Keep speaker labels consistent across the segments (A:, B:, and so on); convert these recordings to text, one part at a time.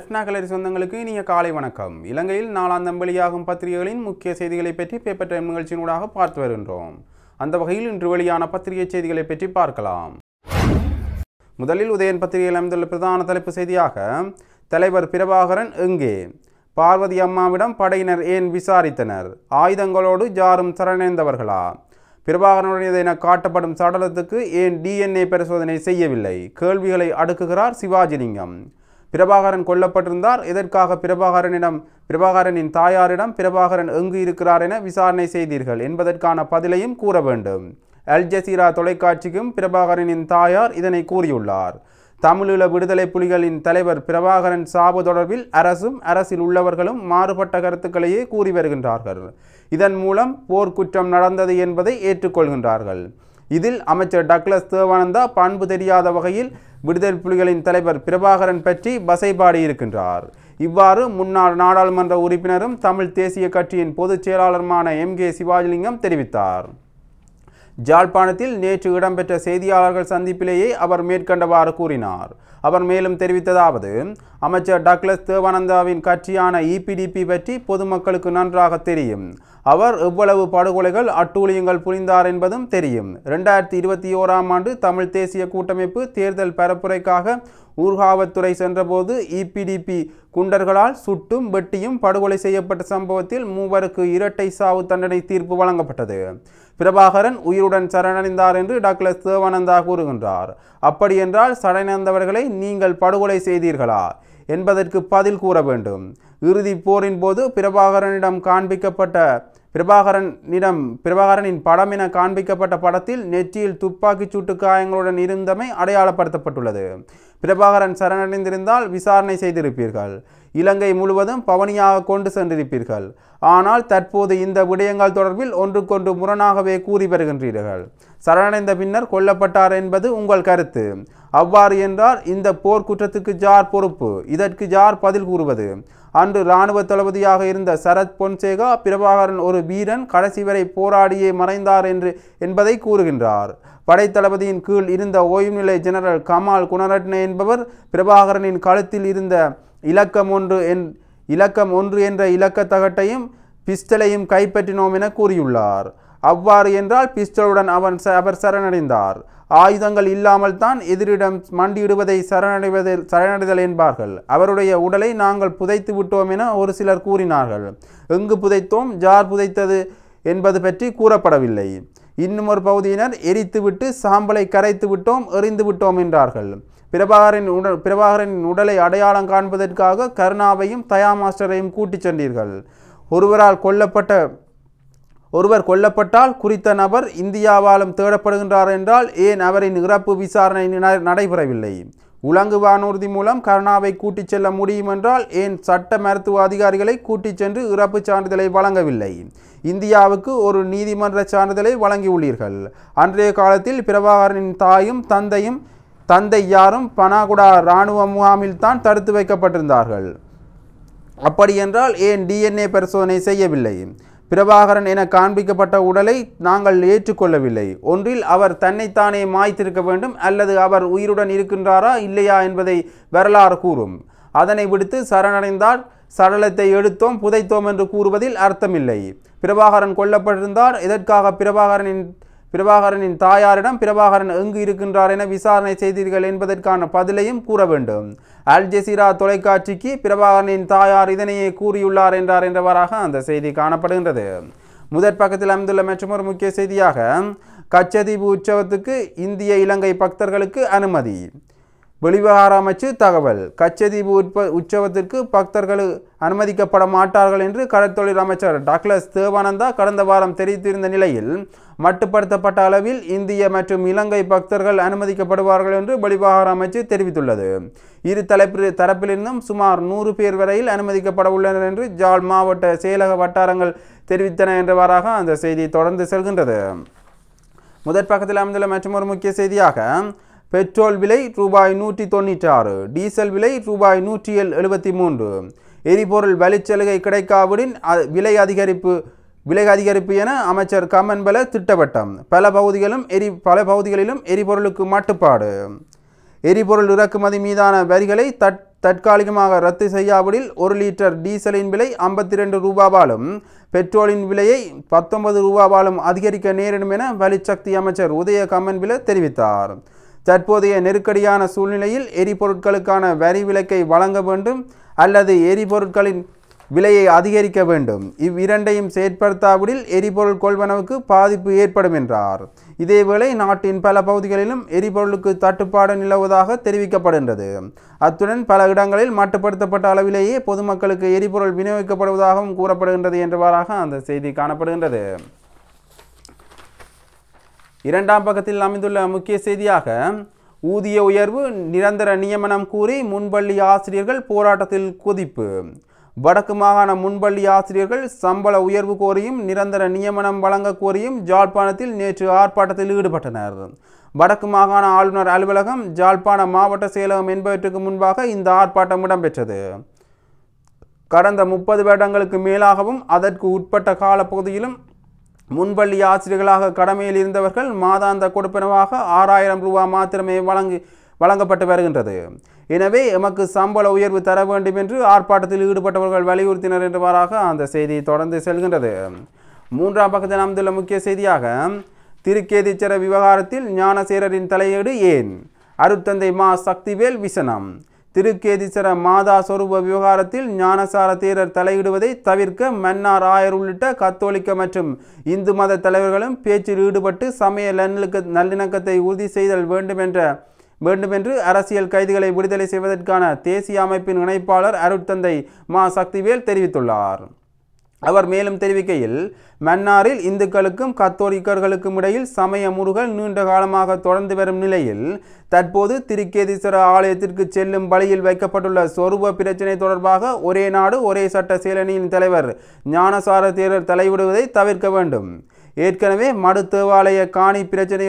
A: டெஃப்னா கலரி சொந்தங்களுக்கு இனிய காலை வணக்கம் இலங்கையில் நாளாந்தம் வெளியாகும் பத்திரிகைகளின் முக்கிய செய்திகளை பற்றி பேப்பர் டைம் நிகழ்ச்சியினூடாக பார்த்து வருகின்றோம் அந்த வகையில் இன்று வெளியான பத்திரிகை செய்திகளை பற்றி பார்க்கலாம் முதலில் உதயன் பத்திரிகையில் அமைந்துள்ள பிரதான தலைப்பு செய்தியாக தலைவர் பிரபாகரன் எங்கே பார்வதி அம்மாவிடம் படையினர் ஏன் விசாரித்தனர் ஆயுதங்களோடு ஜாரும் சரணடைந்தவர்களா பிரபாகரனுடையதென காட்டப்படும் சடலத்துக்கு ஏன் டிஎன்ஏ பரிசோதனை செய்யவில்லை கேள்விகளை அடுக்குகிறார் சிவாஜிலிங்கம் பிரபாகரன் கொல்லப்பட்டிருந்தார் இதற்காக பிரபாகரனிடம் பிரபாகரனின் தாயாரிடம் பிரபாகரன் எங்கு இருக்கிறார் என விசாரணை செய்தீர்கள் என்பதற்கான பதிலையும் கூற வேண்டும் அல் ஜசீரா தொலைக்காட்சிக்கும் பிரபாகரனின் தாயார் இதனை கூறியுள்ளார் தமிழீழ விடுதலை புலிகளின் தலைவர் பிரபாகரன் சாபு தொடர்பில் அரசும் அரசில் உள்ளவர்களும் மாறுபட்ட கருத்துக்களையே கூறி வருகின்றார்கள் இதன் மூலம் போர்க்குற்றம் நடந்தது என்பதை ஏற்றுக்கொள்கின்றார்கள் இதில் அமைச்சர் டக்ளஸ் தேவானந்தா பண்பு தெரியாத வகையில் விடுதலை புலிகளின் தலைவர் பிரபாகரன் பற்றி வசைபாடி இருக்கின்றார் இவ்வாறு முன்னாள் நாடாளுமன்ற உறுப்பினரும் தமிழ் தேசிய கட்சியின் பொதுச் செயலாளருமான எம் கே சிவாஜிலிங்கம் தெரிவித்தார் ஜாழ்ப்பாணத்தில் நேற்று இடம்பெற்ற செய்தியாளர்கள் சந்திப்பிலேயே அவர் மேற்கண்டவாறு கூறினார் அவர் மேலும் தெரிவித்ததாவது அமைச்சர் டக்ளஸ் தேவானந்தாவின் கட்சியான இபிடிபி பற்றி பொதுமக்களுக்கு நன்றாக தெரியும் அவர் எவ்வளவு படுகொலைகள் அட்டூழியங்கள் புரிந்தார் என்பதும் தெரியும் ரெண்டாயிரத்தி இருபத்தி ஓராம் ஆண்டு தமிழ் தேசிய கூட்டமைப்பு தேர்தல் பரப்புரைக்காக ஊர்காவத்துறை சென்றபோது இபிடிபி குண்டர்களால் சுட்டும் வெட்டியும் படுகொலை செய்யப்பட்ட சம்பவத்தில் மூவருக்கு இரட்டை சாவு தண்டனை தீர்ப்பு வழங்கப்பட்டது பிரபாகரன் உயிருடன் சரணடைந்தார் என்று டாக்டர் தேவானந்தா கூறுகின்றார் அப்படியென்றால் சரணடைந்தவர்களை நீங்கள் படுகொலை செய்தீர்களா என்பதற்கு பதில் கூற வேண்டும் இறுதிப் போரின் போது பிரபாகரனிடம் காண்பிக்கப்பட்ட பிரபாகரனிடம் பிரபாகரனின் படம் என காண்பிக்கப்பட்ட படத்தில் நெற்றியில் துப்பாக்கிச் சூட்டு காயங்களுடன் இருந்தமை அடையாளப்படுத்தப்பட்டுள்ளது பிரபாகரன் சரணடைந்திருந்தால் விசாரணை செய்திருப்பீர்கள் இலங்கை முழுவதும் பவனியாக கொண்டு சென்றிருப்பீர்கள் ஆனால் தற்போது இந்த விடயங்கள் தொடர்பில் ஒன்றுக்கொன்று முரணாகவே கூறி வருகின்றீர்கள் சரணடைந்த பின்னர் கொல்லப்பட்டார் என்பது உங்கள் கருத்து அவ்வாறு என்றால் இந்த போர்க்குற்றத்துக்கு ஜார் பொறுப்பு இதற்கு ஜார் பதில் கூறுவது அன்று இராணுவ தளபதியாக இருந்த சரத் பொன்சேகா பிரபாகரன் ஒரு வீரன் கடைசி வரை போராடியே மறைந்தார் என்று என்பதை கூறுகின்றார் படைத்தளபதியின் கீழ் இருந்த ஓய்வு நிலை ஜெனரல் கமால் குணரட்ன என்பவர் பிரபாகரனின் கழுத்தில் இருந்த இலக்கம் ஒன்று என் இலக்கம் ஒன்று என்ற இலக்கத்தகட்டையும் பிஸ்டலையும் கைப்பற்றினோம் என கூறியுள்ளார் அவ்வாறு என்றால் பிஸ்டலுடன் அவன் அவர் சரணடைந்தார் ஆயுதங்கள் இல்லாமல் தான் எதிரிடம் மண்டியிடுவதை சரணடைவதை சரணடைதல் என்பார்கள் அவருடைய உடலை நாங்கள் புதைத்து விட்டோம் என ஒரு சிலர் கூறினார்கள் எங்கு புதைத்தோம் ஜார் புதைத்தது என்பது பற்றி கூறப்படவில்லை இன்னும் ஒரு பகுதியினர் எரித்துவிட்டு சாம்பலை கரைத்து விட்டோம் எறிந்து விட்டோம் என்றார்கள் பிரபாகரின் உடல் பிரபாகரின் உடலை அடையாளம் காண்பதற்காக கருணாவையும் தயா மாஸ்டரையும் கூட்டிச் சென்றீர்கள் ஒருவரால் கொல்லப்பட்ட ஒருவர் கொல்லப்பட்டால் குறித்த நபர் இந்தியாவாலும் தேடப்படுகின்றார் என்றால் ஏன் அவரின் இறப்பு விசாரணை நடைபெறவில்லை உலங்கு வானூர்தி மூலம் கருணாவை கூட்டிச் செல்ல முடியும் என்றால் ஏன் சட்ட மருத்துவ அதிகாரிகளை கூட்டிச் சென்று இறப்பு சான்றிதழை வழங்கவில்லை இந்தியாவுக்கு ஒரு நீதிமன்ற சான்றிதழை வழங்கியுள்ளீர்கள் அன்றைய காலத்தில் பிரபாகரனின் தாயும் தந்தையும் தந்தை யாரும் பனாகுடா இராணுவ முகாமில் தான் தடுத்து வைக்கப்பட்டிருந்தார்கள் அப்படி என்றால் ஏன் டிஎன்ஏ பரிசோதனை செய்யவில்லை பிரபாகரன் என காண்பிக்கப்பட்ட உடலை நாங்கள் ஏற்றுக்கொள்ளவில்லை ஒன்றில் அவர் தன்னைத்தானே மாய்த்திருக்க வேண்டும் அல்லது அவர் உயிருடன் இருக்கின்றாரா இல்லையா என்பதை வரலாறு கூறும் அதனை விடுத்து சரணடைந்தால் சடலத்தை எடுத்தோம் புதைத்தோம் என்று கூறுவதில் அர்த்தமில்லை பிரபாகரன் கொல்லப்பட்டிருந்தார் இதற்காக பிரபாகரனின் பிரபாகரனின் தாயாரிடம் பிரபாகரன் எங்கு இருக்கின்றார் என விசாரணை செய்தீர்கள் என்பதற்கான பதிலையும் கூற வேண்டும் அல் ஜசீரா தொலைக்காட்சிக்கு பிரபாகரனின் தாயார் இதனையே கூறியுள்ளார் என்றார் என்றவாறாக அந்த செய்தி காணப்படுகின்றது முதற் பக்கத்தில் அமைந்துள்ள மற்றொரு முக்கிய செய்தியாக கச்சதீபு உற்சவத்துக்கு இந்திய இலங்கை பக்தர்களுக்கு அனுமதி வெளிவகார அமைச்சு தகவல் கச்சதீபு உற்ப உற்சவத்திற்கு பக்தர்கள் அனுமதிக்கப்பட மாட்டார்கள் என்று கடற்தொழில் அமைச்சர் டக்ளஸ் தேவானந்தா கடந்த வாரம் தெரிவித்திருந்த நிலையில் மட்டுப்படுத்தப்பட்ட அளவில் இந்திய மற்றும் இலங்கை பக்தர்கள் அனுமதிக்கப்படுவார்கள் என்று வெளிவகார அமைச்சு தெரிவித்துள்ளது இரு தலைப்பு தரப்பிலிருந்தும் சுமார் நூறு பேர் வரையில் அனுமதிக்கப்பட உள்ளனர் என்று ஜால் மாவட்ட செயலக வட்டாரங்கள் தெரிவித்தன என்றவாறாக அந்த செய்தி தொடர்ந்து செல்கின்றது முதற் பக்கத்தில் அமைந்துள்ள மற்றொரு முக்கிய செய்தியாக பெட்ரோல் விலை ரூபாய் நூற்றி தொண்ணூற்றி ஆறு டீசல் விலை ரூபாய் நூற்றி எழுபத்தி மூன்று எரிபொருள் வழிச்சலுகை கிடைக்காவிடின் விலை அதிகரிப்பு விலை அதிகரிப்பு என அமைச்சர் கமன்பல திட்டவட்டம் பல பகுதிகளும் எரி பல பகுதிகளிலும் எரிபொருளுக்கு மாட்டுப்பாடு எரிபொருள் இறக்குமதி மீதான வரிகளை தட் தற்காலிகமாக ரத்து செய்யாவிடில் ஒரு லிட்டர் டீசலின் விலை ஐம்பத்தி ரெண்டு ரூபாவாலும் பெட்ரோலின் விலையை பத்தொன்பது ரூபாவாலும் அதிகரிக்க நேரிடும் என வலிச்சக்தி அமைச்சர் உதய கமன்பில தெரிவித்தார் தற்போதைய நெருக்கடியான சூழ்நிலையில் எரிபொருட்களுக்கான வரி விலக்கை வழங்க வேண்டும் அல்லது எரிபொருட்களின் விலையை அதிகரிக்க வேண்டும் இவ்விரண்டையும் செயற்படுத்தாவிடில் எரிபொருள் கொள்வனவுக்கு பாதிப்பு ஏற்படும் என்றார் இதேவேளை நாட்டின் பல பகுதிகளிலும் எரிபொருளுக்கு தட்டுப்பாடு நிலவுவதாக தெரிவிக்கப்படுகின்றது அத்துடன் பல இடங்களில் மட்டுப்படுத்தப்பட்ட அளவிலேயே பொதுமக்களுக்கு எரிபொருள் விநியோகிக்கப்படுவதாகவும் கூறப்படுகின்றது என்றவாறாக அந்த செய்தி காணப்படுகின்றது இரண்டாம் பக்கத்தில் அமைந்துள்ள முக்கிய செய்தியாக ஊதிய உயர்வு நிரந்தர நியமனம் கூறி முன்பள்ளி ஆசிரியர்கள் போராட்டத்தில் குதிப்பு வடக்கு மாகாண முன்பள்ளி ஆசிரியர்கள் சம்பள உயர்வு கோரியும் நிரந்தர நியமனம் வழங்க கோரியும் ஜாழ்ப்பாணத்தில் நேற்று ஆர்ப்பாட்டத்தில் ஈடுபட்டனர் வடக்கு மாகாண ஆளுநர் அலுவலகம் ஜாழ்ப்பாண மாவட்ட செயலகம் என்பவற்றுக்கு முன்பாக இந்த ஆர்ப்பாட்டம் இடம்பெற்றது கடந்த முப்பது வருடங்களுக்கு மேலாகவும் அதற்கு உட்பட்ட காலப்பகுதியிலும் முன்பள்ளி ஆசிரியர்களாக கடமையில் இருந்தவர்கள் மாதாந்த கொடுப்பினவாக ஆறாயிரம் ரூபா மாத்திரமே வழங்கு வழங்கப்பட்டு வருகின்றது எனவே எமக்கு சம்பள உயர்வு தர வேண்டும் என்று ஆர்ப்பாட்டத்தில் ஈடுபட்டவர்கள் வலியுறுத்தினர் என்றவாறாக அந்த செய்தி தொடர்ந்து செல்கின்றது மூன்றாம் பக்கத்தில் அமைந்துள்ள முக்கிய செய்தியாக திருக்கேதீச்சர விவகாரத்தில் ஞானசேரரின் தலையீடு ஏன் அருத்தந்தை மா சக்திவேல் விசனம் திருக்கேதீஸ்வர மாதா சொரூப விவகாரத்தில் ஞானசார தீரர் தலையிடுவதை தவிர்க்க மன்னார் ஆயர் உள்ளிட்ட கத்தோலிக்க மற்றும் இந்து மத தலைவர்களும் பேச்சில் ஈடுபட்டு சமய நல்லிணக்க நல்லிணக்கத்தை உறுதி செய்தல் வேண்டுமென்ற வேண்டுமென்று அரசியல் கைதிகளை விடுதலை செய்வதற்கான தேசிய அமைப்பின் இணைப்பாளர் அருட்தந்தை மா சக்திவேல் தெரிவித்துள்ளார் அவர் மேலும் தெரிவிக்கையில் மன்னாரில் இந்துக்களுக்கும் கத்தோலிக்கர்களுக்கும் இடையில் சமய முருகல் நீண்ட காலமாக தொடர்ந்து வரும் நிலையில் தற்போது திருக்கேதீஸ்வர ஆலயத்திற்கு செல்லும் வழியில் வைக்கப்பட்டுள்ள சொரூப பிரச்சினை தொடர்பாக ஒரே நாடு ஒரே சட்ட செயலணியின் தலைவர் ஞானசார தேரர் தலையிடுவதை தவிர்க்க வேண்டும் ஏற்கனவே மடு தேவாலய காணி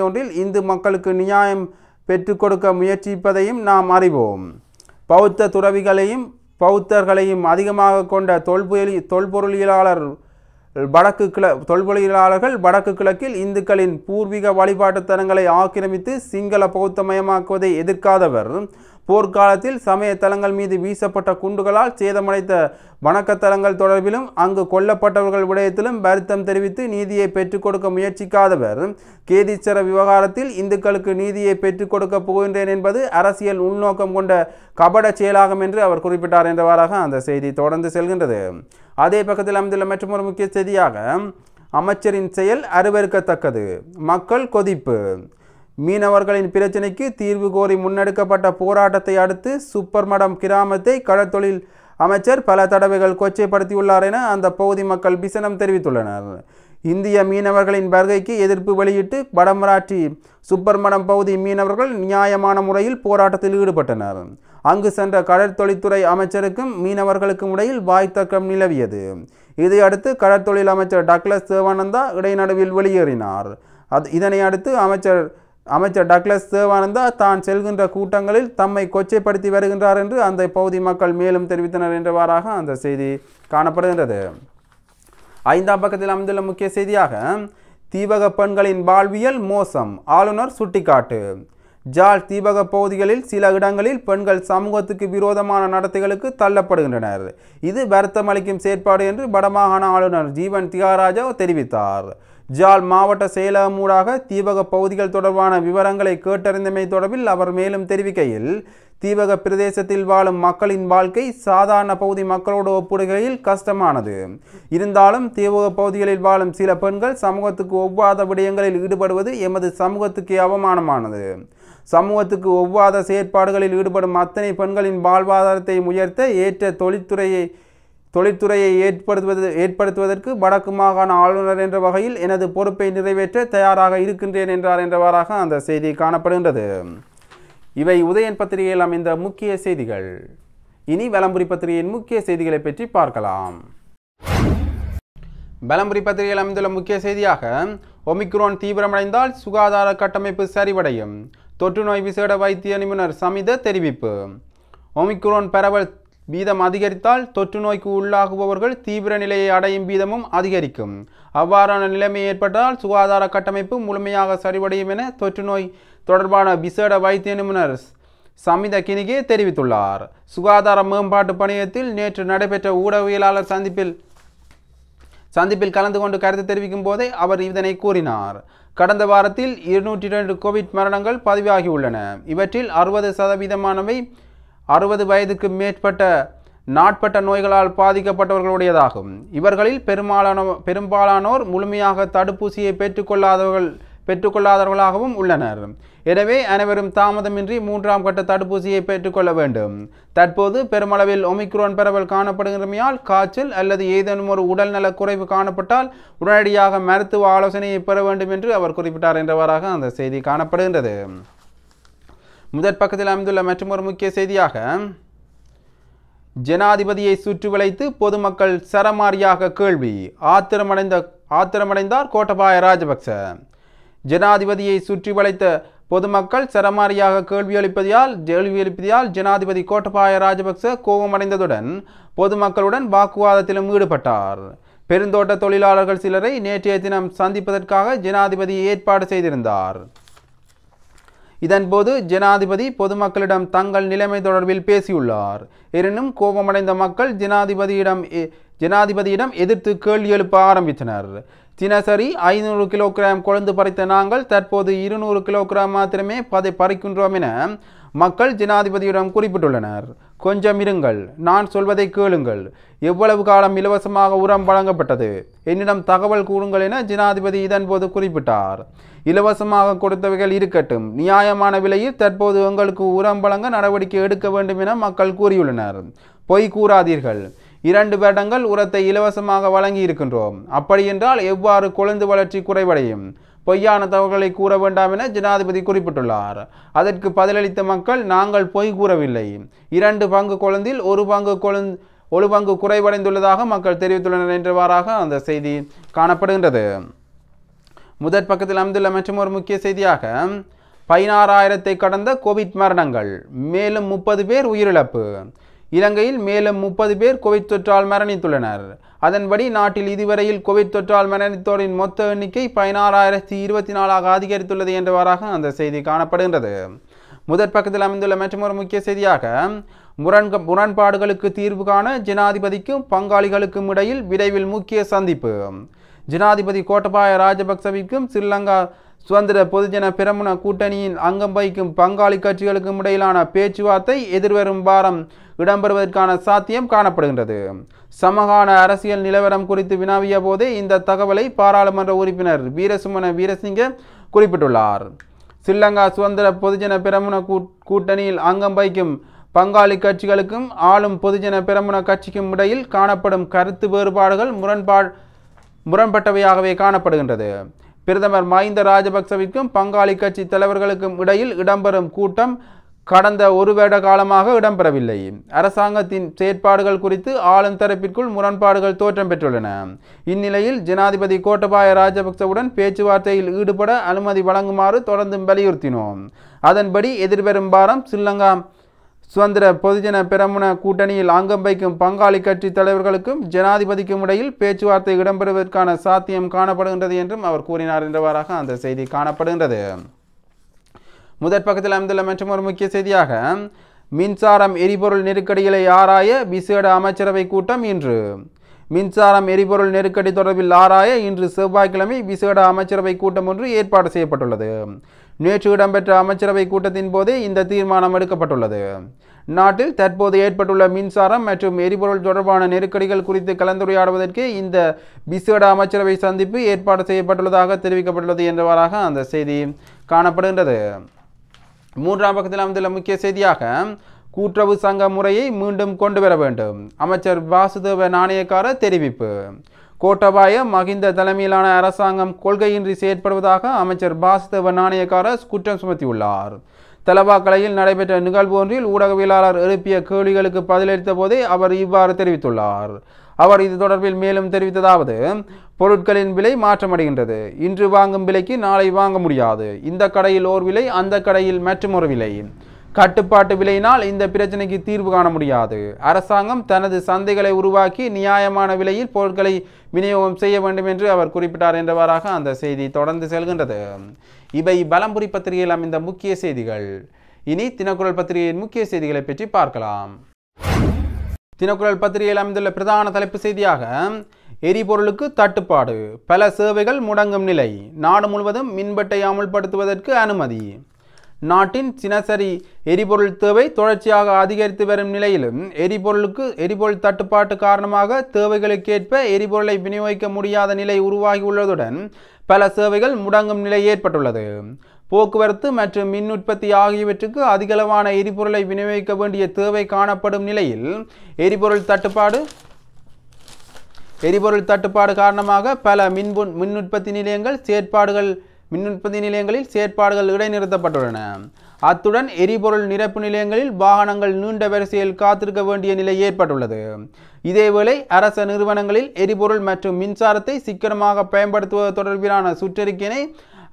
A: ஒன்றில் இந்து மக்களுக்கு நியாயம் பெற்றுக் கொடுக்க முயற்சிப்பதையும் நாம் அறிவோம் பௌத்த துறவிகளையும் பௌத்தர்களையும் அதிகமாக கொண்ட தொல்புயலி தொல்பொருளியலாளர் வடக்கு கிள தொல்பொருளியலாளர்கள் வடக்கு கிழக்கில் இந்துக்களின் பூர்வீக வழிபாட்டுத்தனங்களை ஆக்கிரமித்து சிங்கள பௌத்தமயமாக்குவதை எதிர்க்காதவர் போர்க்காலத்தில் சமய தலங்கள் மீது வீசப்பட்ட குண்டுகளால் சேதமடைத்த வணக்கத்தலங்கள் தொடர்பிலும் அங்கு கொல்லப்பட்டவர்கள் விடயத்திலும் வருத்தம் தெரிவித்து நீதியை பெற்றுக் கொடுக்க முயற்சிக்காதவர் கேதீச்சர விவகாரத்தில் இந்துக்களுக்கு நீதியை பெற்றுக் கொடுக்க போகின்றேன் என்பது அரசியல் உள்நோக்கம் கொண்ட கபட செயலாகும் என்று அவர் குறிப்பிட்டார் என்றவாறாக அந்த செய்தி தொடர்ந்து செல்கின்றது அதே பக்கத்தில் அமைந்துள்ள மற்றொரு முக்கிய செய்தியாக அமைச்சரின் செயல் அருவறுக்கத்தக்கது மக்கள் கொதிப்பு மீனவர்களின் பிரச்சினைக்கு தீர்வு கோரி முன்னெடுக்கப்பட்ட போராட்டத்தை அடுத்து சுப்பர்மடம் கிராமத்தை கடற்தொழில் அமைச்சர் பல தடவைகள் கொச்சைப்படுத்தியுள்ளார் என அந்த பகுதி மக்கள் பிசனம் தெரிவித்துள்ளனர் இந்திய மீனவர்களின் வருகைக்கு எதிர்ப்பு வெளியிட்டு வடமராட்சி சுப்பர்மடம் பகுதி மீனவர்கள் நியாயமான முறையில் போராட்டத்தில் ஈடுபட்டனர் அங்கு சென்ற கடற்தொழில்துறை அமைச்சருக்கும் மீனவர்களுக்கும் இடையில் வாய்த்தக்கம் நிலவியது இதையடுத்து கடற்தொழில் அமைச்சர் டக்ளஸ் சிவானந்தா இடைநடுவில் வெளியேறினார் அது இதனை அடுத்து அமைச்சர் அமைச்சர் டக்ளஸ் தேவானந்தா தான் செல்கின்ற கூட்டங்களில் தம்மை கொச்சைப்படுத்தி வருகின்றார் என்று அந்த பகுதி மக்கள் மேலும் தெரிவித்தனர் என்றவாறாக அந்த செய்தி காணப்படுகின்றது ஐந்தாம் பக்கத்தில் அமைந்துள்ள முக்கிய செய்தியாக தீபக பெண்களின் வாழ்வியல் மோசம் ஆளுநர் சுட்டிக்காட்டு ஜால் தீபக பகுதிகளில் சில இடங்களில் பெண்கள் சமூகத்துக்கு விரோதமான நடத்தைகளுக்கு தள்ளப்படுகின்றனர் இது வருத்தமளிக்கும் செயற்பாடு என்று வடமாகாண ஆளுநர் ஜீவன் தியாகராஜா தெரிவித்தார் ஜால் மாவட்ட செயலகம் ஊடாக தீபக பகுதிகள் தொடர்பான விவரங்களை கேட்டறிந்தமை தொடர்பில் அவர் மேலும் தெரிவிக்கையில் தீபக பிரதேசத்தில் வாழும் மக்களின் வாழ்க்கை சாதாரண பகுதி மக்களோடு ஒப்பிடுகையில் கஷ்டமானது இருந்தாலும் தீபக பகுதிகளில் வாழும் சில பெண்கள் சமூகத்துக்கு ஒவ்வாத விடயங்களில் ஈடுபடுவது எமது சமூகத்துக்கு அவமானமானது சமூகத்துக்கு ஒவ்வாத செயற்பாடுகளில் ஈடுபடும் அத்தனை பெண்களின் வாழ்வாதாரத்தை உயர்த்த ஏற்ற தொழில்துறையை தொழிற்துறையை ஏற்படுத்துவது ஏற்படுத்துவதற்கு வடக்கு மாகாண ஆளுநர் என்ற வகையில் எனது பொறுப்பை நிறைவேற்ற தயாராக இருக்கின்றேன் என்றார் என்றவாறாக அந்த செய்தி காணப்படுகின்றது இவை உதயன் பத்திரிகையில் அமைந்த முக்கிய செய்திகள் இனி வலம்புரி பத்திரிகையின் முக்கிய செய்திகளை பற்றி பார்க்கலாம் வலம்புரி பத்திரிகையில் அமைந்துள்ள முக்கிய செய்தியாக ஒமிக்ரோன் தீவிரமடைந்தால் சுகாதார கட்டமைப்பு சரிவடையும் தொற்றுநோய் விசேட வைத்திய நிபுணர் சமித தெரிவிப்பு ஒமிக்ரோன் பரவல் வீதம் அதிகரித்தால் தொற்று நோய்க்கு உள்ளாகுபவர்கள் தீவிர நிலையை அடையும் வீதமும் அதிகரிக்கும் அவ்வாறான நிலைமை ஏற்பட்டால் சுகாதார கட்டமைப்பு முழுமையாக சரிவடையும் என தொற்று நோய் தொடர்பான விசேட வைத்திய நிபுணர் சமித கினிகே தெரிவித்துள்ளார் சுகாதார மேம்பாட்டு பணியத்தில் நேற்று நடைபெற்ற ஊடகவியலாளர் சந்திப்பில் சந்திப்பில் கலந்து கொண்டு கருத்து தெரிவிக்கும் போதே அவர் இதனை கூறினார் கடந்த வாரத்தில் இருநூற்றி இரண்டு கோவிட் மரணங்கள் பதிவாகியுள்ளன இவற்றில் அறுபது சதவீதமானவை அறுபது வயதுக்கு மேற்பட்ட நாட்பட்ட நோய்களால் பாதிக்கப்பட்டவர்களுடையதாகும் இவர்களில் பெரும்பாலான பெரும்பாலானோர் முழுமையாக தடுப்பூசியை பெற்றுக்கொள்ளாதவர்கள் பெற்றுக்கொள்ளாதவர்களாகவும் உள்ளனர் எனவே அனைவரும் தாமதமின்றி மூன்றாம் கட்ட தடுப்பூசியை பெற்றுக்கொள்ள வேண்டும் தற்போது பெருமளவில் ஒமிக்ரோன் பரவல் காணப்படுகிறமையால் காய்ச்சல் அல்லது ஏதேனும் ஒரு உடல்நல குறைவு காணப்பட்டால் உடனடியாக மருத்துவ ஆலோசனையை பெற வேண்டும் என்று அவர் குறிப்பிட்டார் என்றவாறாக அந்த செய்தி காணப்படுகின்றது முதற் பக்கத்தில் அமைந்துள்ள மற்றும் ஒரு முக்கிய செய்தியாக ஜனாதிபதியை சுற்றி வளைத்து பொதுமக்கள் சரமாரியாக கேள்வி ஆத்திரமடைந்த ஆத்திரமடைந்தார் கோட்டபாய ராஜபக்ச ஜனாதிபதியை சுற்றி வளைத்த பொதுமக்கள் சரமாரியாக கேள்வி அளிப்பதால் கேள்வி எழுப்பதால் ஜனாதிபதி கோட்டபாய ராஜபக்ச கோபமடைந்ததுடன் பொதுமக்களுடன் வாக்குவாதத்திலும் ஈடுபட்டார் பெருந்தோட்ட தொழிலாளர்கள் சிலரை நேற்றைய தினம் சந்திப்பதற்காக ஜனாதிபதி ஏற்பாடு செய்திருந்தார் இதன்போது ஜனாதிபதி பொதுமக்களிடம் தங்கள் நிலைமை தொடர்பில் பேசியுள்ளார் எனினும் கோபமடைந்த மக்கள் ஜனாதிபதியிடம் ஜனாதிபதியிடம் எதிர்த்து கேள்வி எழுப்ப ஆரம்பித்தனர் தினசரி ஐநூறு கிலோகிராம் கொழுந்து பறித்த நாங்கள் தற்போது இருநூறு கிலோகிராம் மாத்திரமே பதை பறிக்கின்றோம் என மக்கள் ஜனாதிபதியிடம் குறிப்பிட்டுள்ளனர் கொஞ்சம் இருங்கள் நான் சொல்வதை கேளுங்கள் எவ்வளவு காலம் இலவசமாக உரம் வழங்கப்பட்டது என்னிடம் தகவல் கூறுங்கள் என ஜனாதிபதி இதன்போது குறிப்பிட்டார் இலவசமாக கொடுத்தவைகள் இருக்கட்டும் நியாயமான விலையில் தற்போது எங்களுக்கு உரம் வழங்க நடவடிக்கை எடுக்க வேண்டும் என மக்கள் கூறியுள்ளனர் பொய் கூறாதீர்கள் இரண்டு வருடங்கள் உரத்தை இலவசமாக வழங்கி இருக்கின்றோம் அப்படியென்றால் எவ்வாறு கொழுந்து வளர்ச்சி குறைவடையும் பொய்யான தகவல்களை கூற வேண்டாம் என ஜனாதிபதி குறிப்பிட்டுள்ளார் அதற்கு பதிலளித்த மக்கள் நாங்கள் பொய் கூறவில்லை இரண்டு பங்கு குழந்தையில் ஒரு பங்கு குழந்த ஒரு பங்கு குறைவடைந்துள்ளதாக மக்கள் தெரிவித்துள்ளனர் என்றவாறாக அந்த செய்தி காணப்படுகின்றது முதற் பக்கத்தில் அமைந்துள்ள மற்றும் ஒரு முக்கிய செய்தியாக பதினாறாயிரத்தை கடந்த கோவிட் மரணங்கள் மேலும் முப்பது பேர் உயிரிழப்பு இலங்கையில் மேலும் முப்பது பேர் கோவிட் தொற்றால் மரணித்துள்ளனர் அதன்படி நாட்டில் இதுவரையில் கோவிட் தொற்றால் மரணித்தோரின் மொத்த எண்ணிக்கை பதினாறாயிரத்தி இருபத்தி நாலாக அதிகரித்துள்ளது என்றவாறாக அந்த செய்தி காணப்படுகின்றது முதற் பக்கத்தில் அமைந்துள்ள மற்றொரு முக்கிய செய்தியாக முரண்க முரண்பாடுகளுக்கு தீர்வு காண ஜனாதிபதிக்கும் பங்காளிகளுக்கும் இடையில் விரைவில் முக்கிய சந்திப்பு ஜனாதிபதி கோட்டபாய ராஜபக்சவிற்கும் ஸ்ரீலங்கா சுதந்திர பொதுஜன பிரமுன கூட்டணியின் அங்கம் வகிக்கும் பங்காளி கட்சிகளுக்கும் இடையிலான பேச்சுவார்த்தை எதிர்வரும் வாரம் இடம்பெறுவதற்கான சாத்தியம் காணப்படுகின்றது சமகால அரசியல் நிலவரம் குறித்து வினாவிய போதே இந்த தகவலை பாராளுமன்ற உறுப்பினர் வீரசுமன வீரசிங்க குறிப்பிட்டுள்ளார் ஸ்ரீலங்கா சுதந்திர பொதுஜன பிரமுன கூட்டணியில் அங்கம் வகிக்கும் பங்காளி கட்சிகளுக்கும் ஆளும் பொதுஜன பிரமுன கட்சிக்கும் இடையில் காணப்படும் கருத்து வேறுபாடுகள் முரண்பாடு முரண்பட்டவையாகவே காணப்படுகின்றது பிரதமர் மஹிந்த ராஜபக்சவிற்கும் பங்காளி கட்சி தலைவர்களுக்கும் இடையில் இடம்பெறும் கூட்டம் கடந்த ஒரு வருட காலமாக இடம்பெறவில்லை அரசாங்கத்தின் செயற்பாடுகள் குறித்து ஆளும் தரப்பிற்குள் முரண்பாடுகள் தோற்றம் பெற்றுள்ளன இந்நிலையில் ஜனாதிபதி கோட்டபாய ராஜபக்சவுடன் பேச்சுவார்த்தையில் ஈடுபட அனுமதி வழங்குமாறு தொடர்ந்தும் வலியுறுத்தினோம் அதன்படி எதிர்வரும் வாரம் ஸ்ரீலங்கா சுதந்திர பொதுஜன பெரமுன கூட்டணியில் அங்கம் வைக்கும் பங்காளி கட்சி தலைவர்களுக்கும் ஜனாதிபதிக்கும் இடையில் பேச்சுவார்த்தை இடம்பெறுவதற்கான சாத்தியம் காணப்படுகின்றது என்றும் அவர் கூறினார் என்றவாறாக அந்த செய்தி காணப்படுகின்றது முதற் பக்கத்தில் அமைந்துள்ள மற்றும் ஒரு முக்கிய செய்தியாக மின்சாரம் எரிபொருள் நெருக்கடிகளை ஆராய விசேட அமைச்சரவை கூட்டம் இன்று மின்சாரம் எரிபொருள் நெருக்கடி தொடர்பில் ஆராய இன்று செவ்வாய்க்கிழமை விசேட அமைச்சரவை கூட்டம் ஒன்று ஏற்பாடு செய்யப்பட்டுள்ளது நேற்று இடம்பெற்ற அமைச்சரவை கூட்டத்தின் போது இந்த தீர்மானம் எடுக்கப்பட்டுள்ளது நாட்டில் தற்போது ஏற்பட்டுள்ள மின்சாரம் மற்றும் எரிபொருள் தொடர்பான நெருக்கடிகள் குறித்து கலந்துரையாடுவதற்கு இந்த விசேட அமைச்சரவை சந்திப்பு ஏற்பாடு செய்யப்பட்டுள்ளதாக தெரிவிக்கப்பட்டுள்ளது என்றவாறாக அந்த செய்தி காணப்படுகின்றது மூன்றாம் பக்கத்தில் அமைந்துள்ள முக்கிய செய்தியாக கூட்டுறவு சங்க முறையை மீண்டும் கொண்டு வர வேண்டும் அமைச்சர் வாசுதேவ நாணயக்கார தெரிவிப்பு கோட்டபாய மகிந்த தலைமையிலான அரசாங்கம் கொள்கையின்றி செயற்படுவதாக அமைச்சர் பாசுதேவ நாணயக்கார குற்றம் சுமத்தியுள்ளார் தலவாக்கலையில் நடைபெற்ற நிகழ்வு ஒன்றில் ஊடகவியலாளர் எழுப்பிய கேள்விகளுக்கு பதிலளித்த போதே அவர் இவ்வாறு தெரிவித்துள்ளார் அவர் இது தொடர்பில் மேலும் தெரிவித்ததாவது பொருட்களின் விலை மாற்றமடைகின்றது இன்று வாங்கும் விலைக்கு நாளை வாங்க முடியாது இந்த கடையில் ஓர் விலை அந்த கடையில் ஒரு விலை கட்டுப்பாட்டு விலையினால் இந்த பிரச்சனைக்கு தீர்வு காண முடியாது அரசாங்கம் தனது சந்தைகளை உருவாக்கி நியாயமான விலையில் பொருட்களை விநியோகம் செய்ய வேண்டும் என்று அவர் குறிப்பிட்டார் என்றவாறாக அந்த செய்தி தொடர்ந்து செல்கின்றது இவை பலம்புரி பத்திரிகையில் அமைந்த முக்கிய செய்திகள் இனி தினக்குரல் பத்திரிகையின் முக்கிய செய்திகளை பற்றி பார்க்கலாம் தினக்குரல் பத்திரிகையில் அமைந்துள்ள பிரதான தலைப்பு செய்தியாக எரிபொருளுக்கு தட்டுப்பாடு பல சேவைகள் முடங்கும் நிலை நாடு முழுவதும் மின்பட்டை அமுல்படுத்துவதற்கு அனுமதி நாட்டின் தினசரி எரிபொருள் தேவை தொடர்ச்சியாக அதிகரித்து வரும் நிலையிலும் எரிபொருளுக்கு எரிபொருள் தட்டுப்பாட்டு காரணமாக தேவைகளுக்கேற்ப எரிபொருளை விநியோகிக்க முடியாத நிலை உருவாகியுள்ளதுடன் பல சேவைகள் முடங்கும் நிலை ஏற்பட்டுள்ளது போக்குவரத்து மற்றும் மின் உற்பத்தி ஆகியவற்றுக்கு அதிகளவான எரிபொருளை விநியோகிக்க வேண்டிய தேவை காணப்படும் நிலையில் எரிபொருள் தட்டுப்பாடு எரிபொருள் தட்டுப்பாடு காரணமாக பல மின் மின் உற்பத்தி நிலையங்கள் செயற்பாடுகள் மின் உற்பத்தி நிலையங்களில் செயற்பாடுகள் இடைநிறுத்தப்பட்டுள்ளன அத்துடன் எரிபொருள் நிரப்பு நிலையங்களில் வாகனங்கள் நீண்ட வரிசையில் காத்திருக்க வேண்டிய நிலை ஏற்பட்டுள்ளது இதேவேளை அரச நிறுவனங்களில் எரிபொருள் மற்றும் மின்சாரத்தை சிக்கனமாக பயன்படுத்துவது தொடர்பிலான சுற்றறிக்கையினை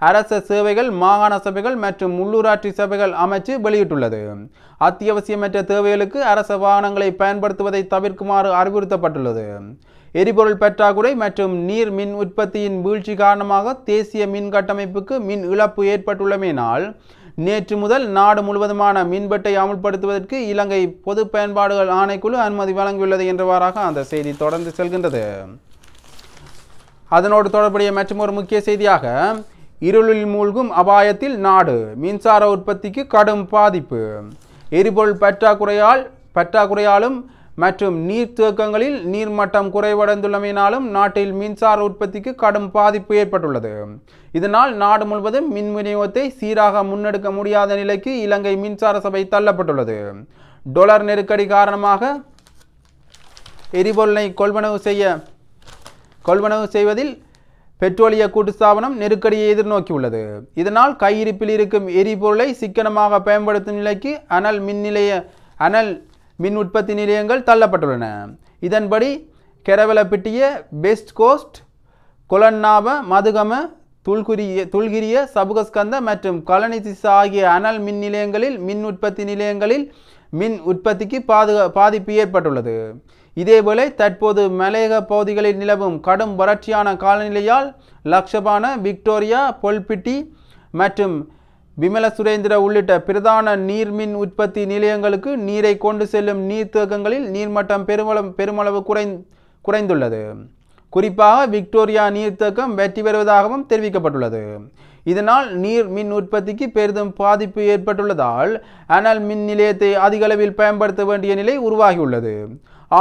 A: அரச சேவைகள் மாகாண சபைகள் மற்றும் உள்ளூராட்சி சபைகள் அமைச்சு வெளியிட்டுள்ளது அத்தியாவசியமற்ற தேவைகளுக்கு அரச வாகனங்களை பயன்படுத்துவதை தவிர்க்குமாறு அறிவுறுத்தப்பட்டுள்ளது எரிபொருள் பற்றாக்குறை மற்றும் நீர் மின் உற்பத்தியின் வீழ்ச்சி காரணமாக தேசிய மின் கட்டமைப்புக்கு மின் இழப்பு ஏற்பட்டுள்ளமையினால் நேற்று முதல் நாடு முழுவதுமான மின்பட்டை அமுல்படுத்துவதற்கு இலங்கை பொது பயன்பாடுகள் ஆணைக்குழு அனுமதி வழங்கியுள்ளது என்றவாறாக அந்த செய்தி தொடர்ந்து செல்கின்றது அதனோடு தொடர்புடைய மற்றும் ஒரு முக்கிய செய்தியாக இருளில் மூழ்கும் அபாயத்தில் நாடு மின்சார உற்பத்திக்கு கடும் பாதிப்பு எரிபொருள் பற்றாக்குறையால் பற்றாக்குறையாலும் மற்றும் நீர்த்தேக்கங்களில் நீர்மட்டம் குறைவடைந்துள்ளமையினாலும் நாட்டில் மின்சார உற்பத்திக்கு கடும் பாதிப்பு ஏற்பட்டுள்ளது இதனால் நாடு முழுவதும் மின் விநியோகத்தை சீராக முன்னெடுக்க முடியாத நிலைக்கு இலங்கை மின்சார சபை தள்ளப்பட்டுள்ளது டொலர் நெருக்கடி காரணமாக எரிபொருளை கொள்வனவு செய்ய கொள்வனவு செய்வதில் பெட்ரோலிய கூட்டு ஸ்தாபனம் நெருக்கடியை எதிர்நோக்கியுள்ளது இதனால் கையிருப்பில் இருக்கும் எரிபொருளை சிக்கனமாக பயன்படுத்தும் நிலைக்கு அனல் மின் நிலைய அனல் மின் உற்பத்தி நிலையங்கள் தள்ளப்பட்டுள்ளன இதன்படி கெரவலப்பிட்டிய பெஸ்ட் கோஸ்ட் குலநாப மதுகம துல்குரிய துல்கிரிய சபுகஸ்கந்த மற்றும் கலனிசிஸ் ஆகிய அனல் மின் நிலையங்களில் மின் உற்பத்தி நிலையங்களில் மின் உற்பத்திக்கு பாதுகா பாதிப்பு ஏற்பட்டுள்ளது இதேவேளை தற்போது மலையக பகுதிகளில் நிலவும் கடும் வறட்சியான காலநிலையால் லக்ஷபான விக்டோரியா பொல்பிட்டி மற்றும் விமல சுரேந்திர உள்ளிட்ட பிரதான நீர்மின் உற்பத்தி நிலையங்களுக்கு நீரை கொண்டு செல்லும் நீர்த்தேக்கங்களில் நீர்மட்டம் பெருமளவு பெருமளவு குறை குறைந்துள்ளது குறிப்பாக விக்டோரியா நீர்த்தேக்கம் வெற்றி பெறுவதாகவும் தெரிவிக்கப்பட்டுள்ளது இதனால் நீர் மின் உற்பத்திக்கு பெரிதும் பாதிப்பு ஏற்பட்டுள்ளதால் அனல் மின் நிலையத்தை அதிக அளவில் பயன்படுத்த வேண்டிய நிலை உருவாகியுள்ளது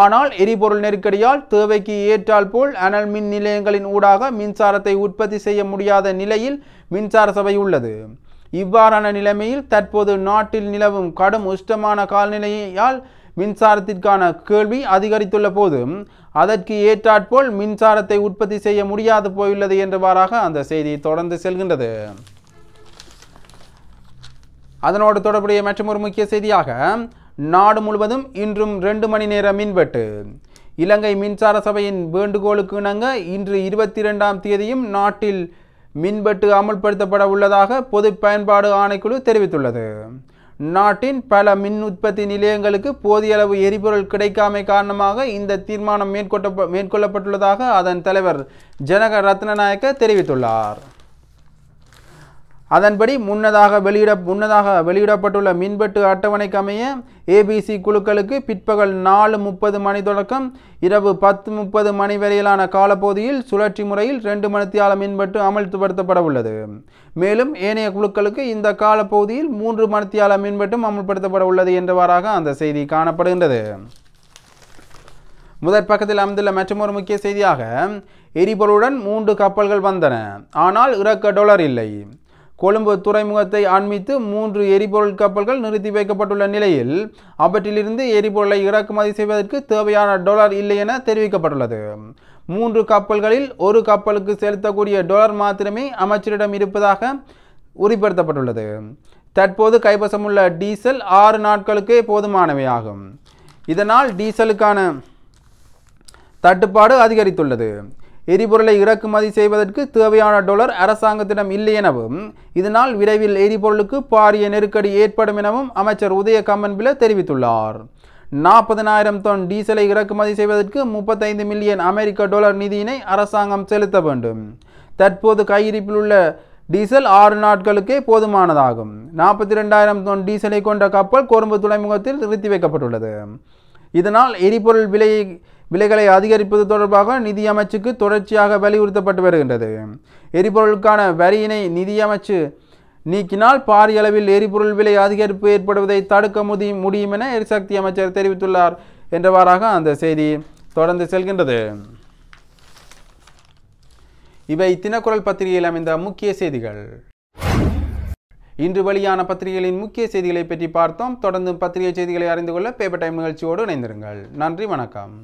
A: ஆனால் எரிபொருள் நெருக்கடியால் தேவைக்கு ஏற்றால் போல் அனல் மின் நிலையங்களின் ஊடாக மின்சாரத்தை உற்பத்தி செய்ய முடியாத நிலையில் மின்சார சபை உள்ளது இவ்வாறான நிலைமையில் தற்போது நாட்டில் நிலவும் கடும் உஷ்டமான கால்நிலையால் மின்சாரத்திற்கான கேள்வி அதிகரித்துள்ள போதும் அதற்கு ஏற்றாற்போல் மின்சாரத்தை உற்பத்தி செய்ய முடியாது போயுள்ளது என்றவாறாக அந்த செய்தி தொடர்ந்து செல்கின்றது அதனோடு தொடர்புடைய ஒரு முக்கிய செய்தியாக நாடு முழுவதும் இன்றும் ரெண்டு மணி நேர மின்வெட்டு இலங்கை மின்சார சபையின் வேண்டுகோளுக்கு இணங்க இன்று இருபத்தி இரண்டாம் தேதியும் நாட்டில் மின்வெட்டு அமல்படுத்தப்பட உள்ளதாக பொது பயன்பாடு ஆணைக்குழு தெரிவித்துள்ளது நாட்டின் பல மின் உற்பத்தி நிலையங்களுக்கு போதிய அளவு எரிபொருள் கிடைக்காமை காரணமாக இந்த தீர்மானம் மேற்கொட்ட மேற்கொள்ளப்பட்டுள்ளதாக அதன் தலைவர் ஜனக ரத்னநாயக்க தெரிவித்துள்ளார் அதன்படி முன்னதாக வெளியிட முன்னதாக வெளியிடப்பட்டுள்ள மின்வெட்டு அட்டவணைக்கு அமைய ஏபிசி குழுக்களுக்கு பிற்பகல் நாலு முப்பது மணி தொடக்கம் இரவு பத்து முப்பது மணி வரையிலான காலப்பகுதியில் சுழற்சி முறையில் ரெண்டு மணித்தியால மின்வெட்டு அமல்படுத்தப்பட உள்ளது மேலும் ஏனைய குழுக்களுக்கு இந்த காலப்பகுதியில் மூன்று மணித்தியால மின்வெட்டும் அமல்படுத்தப்பட உள்ளது என்றவாறாக அந்த செய்தி காணப்படுகின்றது முதற் பக்கத்தில் அமைந்துள்ள மற்றொரு முக்கிய செய்தியாக எரிபொருளுடன் மூன்று கப்பல்கள் வந்தன ஆனால் இறக்க டொலர் இல்லை கொழும்பு துறைமுகத்தை ஆண்மித்து மூன்று எரிபொருள் கப்பல்கள் நிறுத்தி வைக்கப்பட்டுள்ள நிலையில் அவற்றிலிருந்து எரிபொருளை இறக்குமதி செய்வதற்கு தேவையான டொலர் இல்லை என தெரிவிக்கப்பட்டுள்ளது மூன்று கப்பல்களில் ஒரு கப்பலுக்கு செலுத்தக்கூடிய டொலர் மாத்திரமே அமைச்சரிடம் இருப்பதாக உறுதிப்படுத்தப்பட்டுள்ளது தற்போது கைவசமுள்ள டீசல் ஆறு நாட்களுக்கே போதுமானவையாகும் இதனால் டீசலுக்கான தட்டுப்பாடு அதிகரித்துள்ளது எரிபொருளை இறக்குமதி செய்வதற்கு தேவையான டொலர் அரசாங்கத்திடம் இல்லை எனவும் இதனால் விரைவில் எரிபொருளுக்கு பாரிய நெருக்கடி ஏற்படும் எனவும் அமைச்சர் உதய கம்மன்பில தெரிவித்துள்ளார் நாற்பதனாயிரம் தொன் டீசலை இறக்குமதி செய்வதற்கு முப்பத்தைந்து மில்லியன் அமெரிக்க டாலர் நிதியினை அரசாங்கம் செலுத்த வேண்டும் தற்போது கையிருப்பில் உள்ள டீசல் ஆறு நாட்களுக்கே போதுமானதாகும் நாற்பத்தி ரெண்டாயிரம் தொன் டீசலை கொண்ட கப்பல் கொழும்பு துறைமுகத்தில் நிறுத்தி வைக்கப்பட்டுள்ளது இதனால் எரிபொருள் விலை விலைகளை அதிகரிப்பது தொடர்பாக நிதியமைச்சுக்கு தொடர்ச்சியாக வலியுறுத்தப்பட்டு வருகின்றது எரிபொருளுக்கான வரியினை நிதியமைச்சு நீக்கினால் பாரிய அளவில் எரிபொருள் விலை அதிகரிப்பு ஏற்படுவதை தடுக்க முடியும் முடியும் என எரிசக்தி அமைச்சர் தெரிவித்துள்ளார் என்றவாறாக அந்த செய்தி தொடர்ந்து செல்கின்றது இவை தினக்குரல் பத்திரிகையில் அமைந்த முக்கிய செய்திகள் இன்று வெளியான பத்திரிகைகளின் முக்கிய செய்திகளை பற்றி பார்த்தோம் தொடர்ந்து பத்திரிகை செய்திகளை அறிந்து கொள்ள பேப்பர் டைம் நிகழ்ச்சியோடு இணைந்திருங்கள் நன்றி வணக்கம்